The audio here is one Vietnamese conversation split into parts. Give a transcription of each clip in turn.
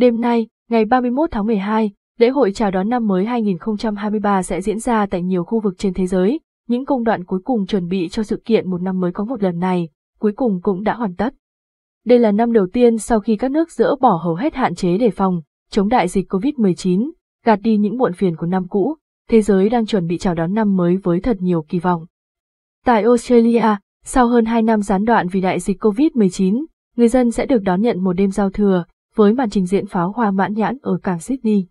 Đêm nay, ngày 31 tháng 12, lễ hội chào đón năm mới 2023 sẽ diễn ra tại nhiều khu vực trên thế giới. Những công đoạn cuối cùng chuẩn bị cho sự kiện một năm mới có một lần này, cuối cùng cũng đã hoàn tất. Đây là năm đầu tiên sau khi các nước dỡ bỏ hầu hết hạn chế đề phòng, chống đại dịch COVID-19, gạt đi những muộn phiền của năm cũ, thế giới đang chuẩn bị chào đón năm mới với thật nhiều kỳ vọng. Tại Australia, sau hơn 2 năm gián đoạn vì đại dịch COVID-19, người dân sẽ được đón nhận một đêm giao thừa, với màn trình diễn pháo hoa mãn nhãn ở cảng Sydney.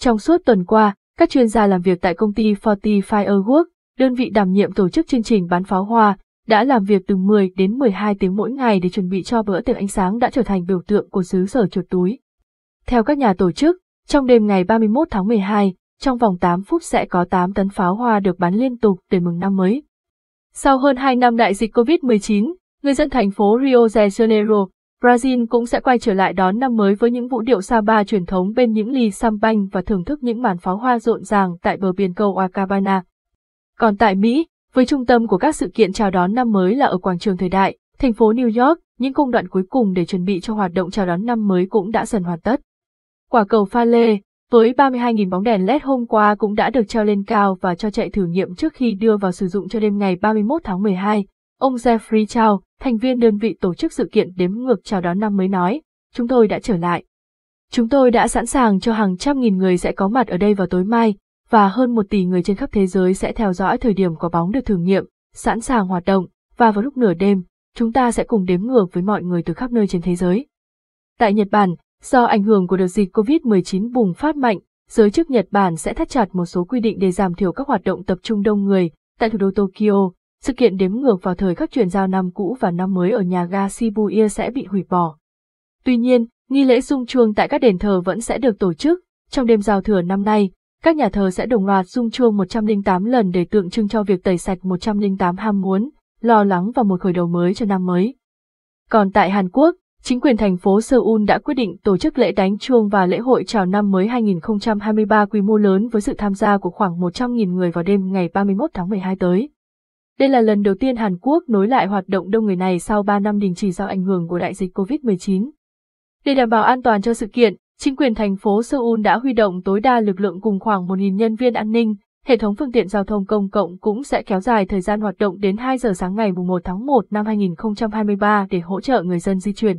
Trong suốt tuần qua, các chuyên gia làm việc tại công ty Forty Fireworks, đơn vị đảm nhiệm tổ chức chương trình bắn pháo hoa, đã làm việc từ 10 đến 12 tiếng mỗi ngày để chuẩn bị cho bữa tiệc ánh sáng đã trở thành biểu tượng của xứ sở chuột túi. Theo các nhà tổ chức, trong đêm ngày 31 tháng 12, trong vòng 8 phút sẽ có 8 tấn pháo hoa được bắn liên tục để mừng năm mới. Sau hơn 2 năm đại dịch COVID-19, người dân thành phố Rio de Janeiro Brazil cũng sẽ quay trở lại đón năm mới với những vũ điệu samba truyền thống bên những ly champagne và thưởng thức những màn pháo hoa rộn ràng tại bờ biển cầu Acabana. Còn tại Mỹ, với trung tâm của các sự kiện chào đón năm mới là ở quảng trường thời đại, thành phố New York, những công đoạn cuối cùng để chuẩn bị cho hoạt động chào đón năm mới cũng đã dần hoàn tất. Quả cầu pha lê, với 32.000 bóng đèn LED hôm qua cũng đã được treo lên cao và cho chạy thử nghiệm trước khi đưa vào sử dụng cho đêm ngày 31 tháng 12. Ông Jeffrey Chow, thành viên đơn vị tổ chức sự kiện đếm ngược chào đón năm mới nói, chúng tôi đã trở lại. Chúng tôi đã sẵn sàng cho hàng trăm nghìn người sẽ có mặt ở đây vào tối mai, và hơn một tỷ người trên khắp thế giới sẽ theo dõi thời điểm quả bóng được thử nghiệm, sẵn sàng hoạt động, và vào lúc nửa đêm, chúng ta sẽ cùng đếm ngược với mọi người từ khắp nơi trên thế giới. Tại Nhật Bản, do ảnh hưởng của đợt dịch COVID-19 bùng phát mạnh, giới chức Nhật Bản sẽ thắt chặt một số quy định để giảm thiểu các hoạt động tập trung đông người tại thủ đô Tokyo, sự kiện đếm ngược vào thời các truyền giao năm cũ và năm mới ở nhà ga Shibuya sẽ bị hủy bỏ. Tuy nhiên, nghi lễ rung chuông tại các đền thờ vẫn sẽ được tổ chức. Trong đêm giao thừa năm nay, các nhà thờ sẽ đồng loạt rung chuông 108 lần để tượng trưng cho việc tẩy sạch 108 ham muốn, lo lắng và một khởi đầu mới cho năm mới. Còn tại Hàn Quốc, chính quyền thành phố Seoul đã quyết định tổ chức lễ đánh chuông và lễ hội chào năm mới 2023 quy mô lớn với sự tham gia của khoảng 100.000 người vào đêm ngày 31 tháng 12 tới. Đây là lần đầu tiên Hàn Quốc nối lại hoạt động đông người này sau 3 năm đình chỉ do ảnh hưởng của đại dịch COVID-19. Để đảm bảo an toàn cho sự kiện, chính quyền thành phố Seoul đã huy động tối đa lực lượng cùng khoảng 1.000 nhân viên an ninh, hệ thống phương tiện giao thông công cộng cũng sẽ kéo dài thời gian hoạt động đến 2 giờ sáng ngày 1 tháng 1 năm 2023 để hỗ trợ người dân di chuyển.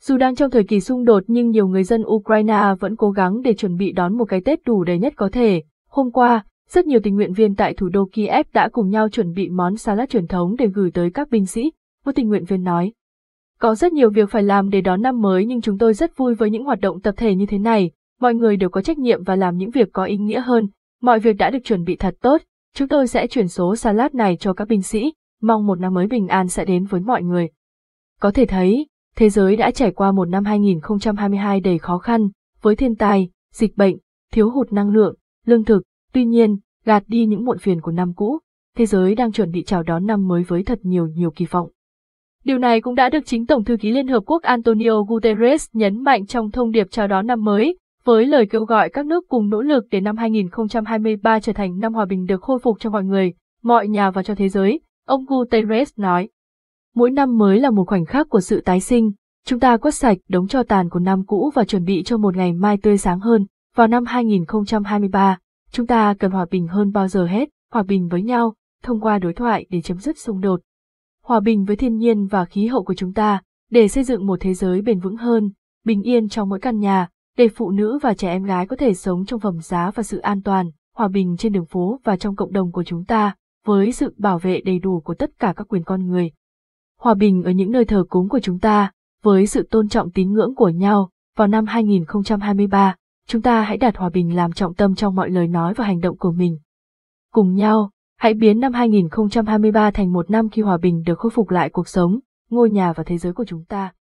Dù đang trong thời kỳ xung đột nhưng nhiều người dân Ukraine vẫn cố gắng để chuẩn bị đón một cái Tết đủ đầy nhất có thể. Hôm qua, rất nhiều tình nguyện viên tại thủ đô Kiev đã cùng nhau chuẩn bị món salad truyền thống để gửi tới các binh sĩ, một tình nguyện viên nói. Có rất nhiều việc phải làm để đón năm mới nhưng chúng tôi rất vui với những hoạt động tập thể như thế này, mọi người đều có trách nhiệm và làm những việc có ý nghĩa hơn, mọi việc đã được chuẩn bị thật tốt, chúng tôi sẽ chuyển số salad này cho các binh sĩ, mong một năm mới bình an sẽ đến với mọi người. Có thể thấy, thế giới đã trải qua một năm 2022 đầy khó khăn, với thiên tai, dịch bệnh, thiếu hụt năng lượng, lương thực, Tuy nhiên, gạt đi những muộn phiền của năm cũ, thế giới đang chuẩn bị chào đón năm mới với thật nhiều nhiều kỳ vọng. Điều này cũng đã được chính Tổng thư ký Liên Hợp Quốc Antonio Guterres nhấn mạnh trong thông điệp chào đón năm mới, với lời kêu gọi các nước cùng nỗ lực để năm 2023 trở thành năm hòa bình được khôi phục cho mọi người, mọi nhà và cho thế giới, ông Guterres nói. Mỗi năm mới là một khoảnh khắc của sự tái sinh, chúng ta quét sạch đống cho tàn của năm cũ và chuẩn bị cho một ngày mai tươi sáng hơn vào năm 2023. Chúng ta cần hòa bình hơn bao giờ hết, hòa bình với nhau, thông qua đối thoại để chấm dứt xung đột. Hòa bình với thiên nhiên và khí hậu của chúng ta, để xây dựng một thế giới bền vững hơn, bình yên trong mỗi căn nhà, để phụ nữ và trẻ em gái có thể sống trong phẩm giá và sự an toàn, hòa bình trên đường phố và trong cộng đồng của chúng ta, với sự bảo vệ đầy đủ của tất cả các quyền con người. Hòa bình ở những nơi thờ cúng của chúng ta, với sự tôn trọng tín ngưỡng của nhau, vào năm 2023, chúng ta hãy đặt hòa bình làm trọng tâm trong mọi lời nói và hành động của mình. Cùng nhau, hãy biến năm 2023 thành một năm khi hòa bình được khôi phục lại cuộc sống, ngôi nhà và thế giới của chúng ta.